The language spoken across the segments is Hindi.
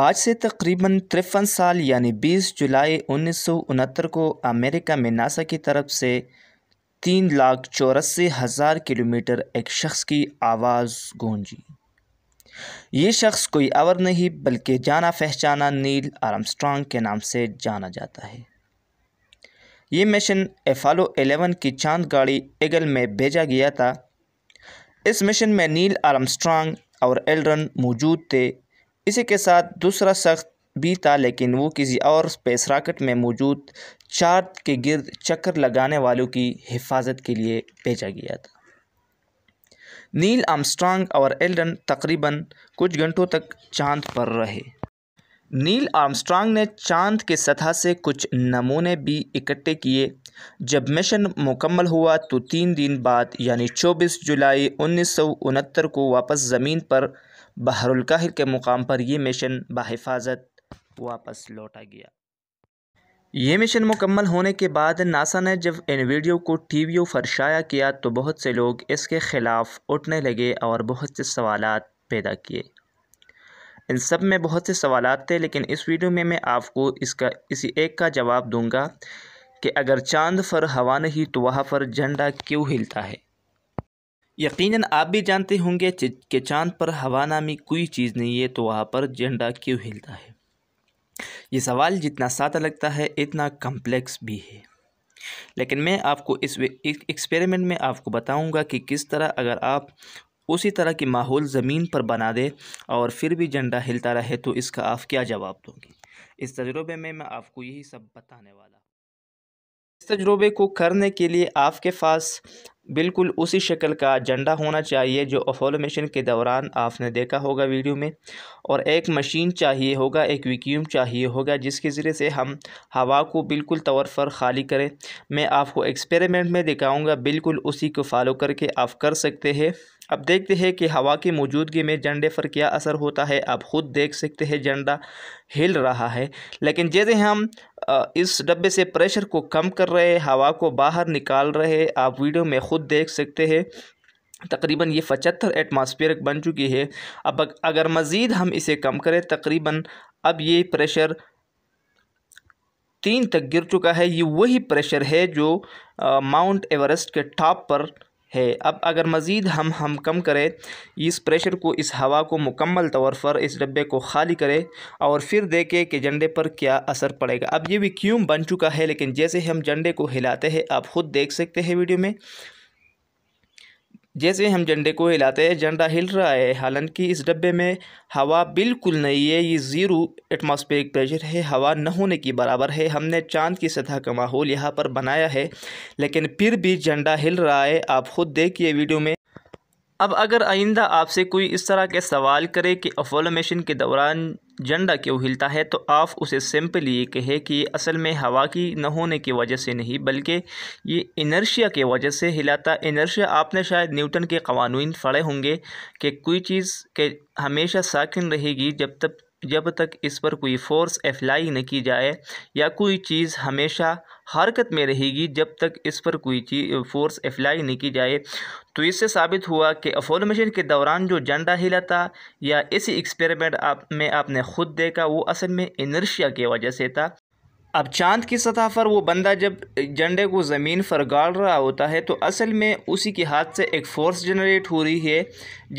आज से तकरीबन तिरपन साल यानी 20 जुलाई उन्नीस को अमेरिका में नासा की तरफ से तीन लाख चौरासी हज़ार किलोमीटर एक शख्स की आवाज़ गूंजी ये शख्स कोई और नहीं बल्कि जाना पहचाना नील आर्मस्ट्रांग के नाम से जाना जाता है ये मिशन एफालो 11 की चांद गाड़ी एगल में भेजा गया था इस मिशन में नील आर्मस्ट्रांग और एल्ड्रन मौजूद थे इसी के साथ दूसरा शख्स भी था लेकिन वो किसी और स्पेस राकेट में मौजूद चार के गिर्द चक्कर लगाने वालों की हिफाजत के लिए भेजा गया था नील आर्मस्ट्रांग और एल्डन तकरीबन कुछ घंटों तक चांद पर रहे नील आर्मस्ट्रांग ने चांद के सतह से कुछ नमूने भी इकट्ठे किए जब मिशन मुकम्मल हुआ तो तीन दिन बाद यानी 24 जुलाई उन्नीस को वापस ज़मीन पर बहरुलकाहिल के मुकाम पर यह मिशन बाहिफाजत वापस लौटा गया ये मिशन मुकम्मल होने के बाद नासा ने जब इन वीडियो को टी वी शाया किया तो बहुत से लोग इसके ख़िलाफ़ उठने लगे और बहुत से सवाल पैदा किए इन सब में बहुत से सवाल थे लेकिन इस वीडियो में मैं आपको इसका इसी एक का जवाब दूंगा कि अगर चांद पर हवा नहीं तो वहाँ पर झंडा क्यों हिलता है यकीनन आप भी जानते होंगे कि चांद पर हवा नामी कोई चीज़ नहीं है तो वहाँ पर झंडा क्यों हिलता है ये सवाल जितना सादा लगता है इतना कम्प्लेक्स भी है लेकिन मैं आपको इस एक्सपेरिमेंट में आपको बताऊंगा कि किस तरह अगर आप उसी तरह की माहौल ज़मीन पर बना दें और फिर भी झंडा हिलता रहे तो इसका आप क्या जवाब दोगे इस तजुर्बे में मैं आपको यही सब बताने वाला इस तजुर्बे को करने के लिए आपके पास बिल्कुल उसी शक्ल का झंडा होना चाहिए जो अपोलो मिशन के दौरान आपने देखा होगा वीडियो में और एक मशीन चाहिए होगा एक वैक्यूम चाहिए होगा जिसके ज़रिए से हम हवा को बिल्कुल तौर पर खाली करें मैं आपको एक्सपेरिमेंट में दिखाऊंगा बिल्कुल उसी को फॉलो करके आप कर सकते हैं अब देखते हैं कि हवा की मौजूदगी में झंडे पर क्या असर होता है आप ख़ुद देख सकते हैं झंडा हिल रहा है लेकिन जैसे हम इस डब्बे से प्रेशर को कम कर रहे हवा को बाहर निकाल रहे आप वीडियो में ख़ुद देख सकते हैं तकरीबन ये पचहत्तर एटमॉस्फेयर बन चुकी है अब अगर मज़ीद हम इसे कम करें तकरीबन अब ये प्रेशर तीन तक गिर चुका है ये वही प्रेशर है जो माउंट एवरेस्ट के टॉप पर है अब अगर मज़ीद हम हम कम करें इस प्रेशर को इस हवा को मुकम्मल तौर पर इस डब्बे को खाली करें और फिर देखें कि जंडे पर क्या असर पड़ेगा अब ये वैक्यूम बन चुका है लेकिन जैसे हम जंडे को हिलाते हैं आप ख़ुद देख सकते हैं वीडियो में जैसे हम झंडे को हिलाते हैं झंडा हिल रहा है हालांकि इस डब्बे में हवा बिल्कुल नहीं है ये ज़ीरो एटमॉस्फेरिक प्रेशर है हवा न होने की बराबर है हमने चांद की सतह का माहौल यहाँ पर बनाया है लेकिन फिर भी झंडा हिल रहा है आप खुद देखिए वीडियो में अब अगर आइंदा आपसे कोई इस तरह के सवाल करे कि अफोलमेशन के दौरान झंडा क्यों हिलता है तो आप उसे सिंपली ये कहे कि असल में हवा की न होने की वजह से नहीं बल्कि ये इनर्शिया के वजह से हिलाता इनर्शिया आपने शायद न्यूटन के कवानीन पढ़े होंगे कि कोई चीज़ के हमेशा साकिन रहेगी जब तक जब तक इस पर कोई फ़ोर्स अप्लाई न की जाए या कोई चीज़ हमेशा हरकत में रहेगी जब तक इस पर कोई चीज फोर्स अप्लाई नहीं की जाए तो इससे साबित हुआ कि अफोलमेशन के दौरान जो झंडा हिला था या इसी एक्सपेरिमेंट आप में आपने खुद देखा वो असल में इनर्शिया की वजह से था अब चांद की सतह पर वो बंदा जब झंडे को ज़मीन पर गाड़ रहा होता है तो असल में उसी के हाथ से एक फ़ोर्स जनरेट हो रही है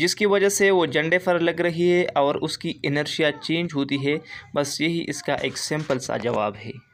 जिसकी वजह से वो झंडे पर लग रही है और उसकी इनर्शिया चेंज होती है बस यही इसका एक सिंपल सा जवाब है